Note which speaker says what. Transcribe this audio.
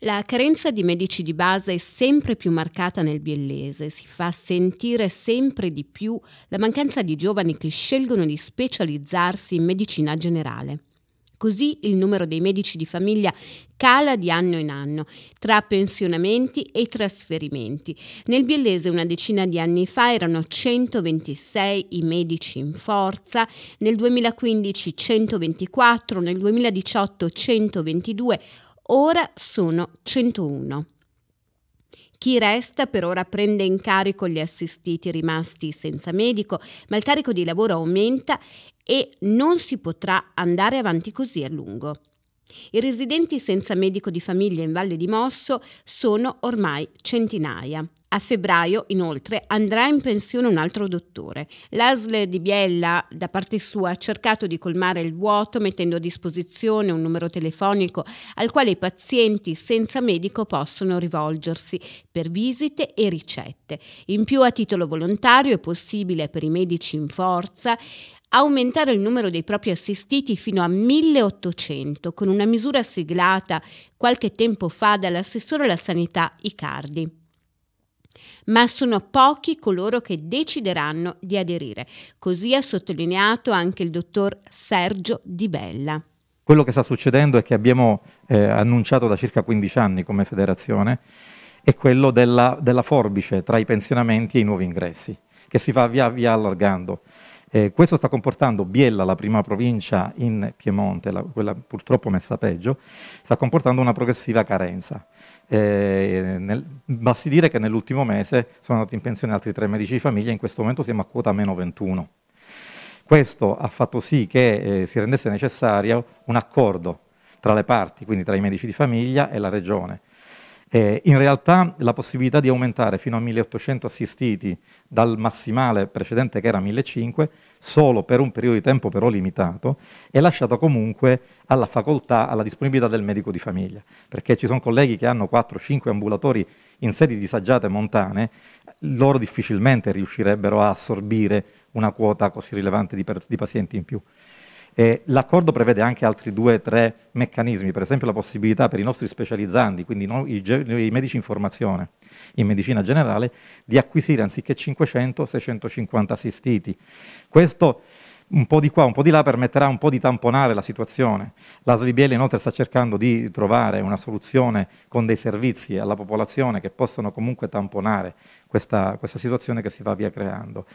Speaker 1: La carenza di medici di base è sempre più marcata nel biellese, si fa sentire sempre di più la mancanza di giovani che scelgono di specializzarsi in medicina generale. Così il numero dei medici di famiglia cala di anno in anno, tra pensionamenti e trasferimenti. Nel biellese una decina di anni fa erano 126 i medici in forza, nel 2015 124, nel 2018 122, ora sono 101. Chi resta per ora prende in carico gli assistiti rimasti senza medico, ma il carico di lavoro aumenta e non si potrà andare avanti così a lungo. I residenti senza medico di famiglia in Valle di Mosso sono ormai centinaia. A febbraio, inoltre, andrà in pensione un altro dottore. L'ASL di Biella, da parte sua, ha cercato di colmare il vuoto mettendo a disposizione un numero telefonico al quale i pazienti senza medico possono rivolgersi per visite e ricette. In più, a titolo volontario, è possibile per i medici in forza aumentare il numero dei propri assistiti fino a 1800 con una misura siglata qualche tempo fa dall'assessore alla sanità Icardi ma sono pochi coloro che decideranno di aderire. Così ha sottolineato anche il dottor Sergio Di Bella.
Speaker 2: Quello che sta succedendo e che abbiamo eh, annunciato da circa 15 anni come federazione è quello della, della forbice tra i pensionamenti e i nuovi ingressi, che si va via via allargando. Eh, questo sta comportando Biella, la prima provincia in Piemonte, la, quella purtroppo messa peggio, sta comportando una progressiva carenza. Eh, nel, basti dire che nell'ultimo mese sono andati in pensione altri tre medici di famiglia, in questo momento siamo a quota meno 21. Questo ha fatto sì che eh, si rendesse necessario un accordo tra le parti, quindi tra i medici di famiglia e la regione, eh, in realtà la possibilità di aumentare fino a 1800 assistiti dal massimale precedente che era 1500 solo per un periodo di tempo però limitato è lasciata comunque alla facoltà, alla disponibilità del medico di famiglia, perché ci sono colleghi che hanno 4-5 ambulatori in sedi disagiate montane, loro difficilmente riuscirebbero a assorbire una quota così rilevante di, di pazienti in più. Eh, l'accordo prevede anche altri due o tre meccanismi, per esempio la possibilità per i nostri specializzanti, quindi noi, i, i medici in formazione in medicina generale, di acquisire anziché 500 650 assistiti. Questo un po' di qua, un po' di là permetterà un po' di tamponare la situazione. La Slibiele inoltre sta cercando di trovare una soluzione con dei servizi alla popolazione che possano comunque tamponare questa, questa situazione che si va via creando.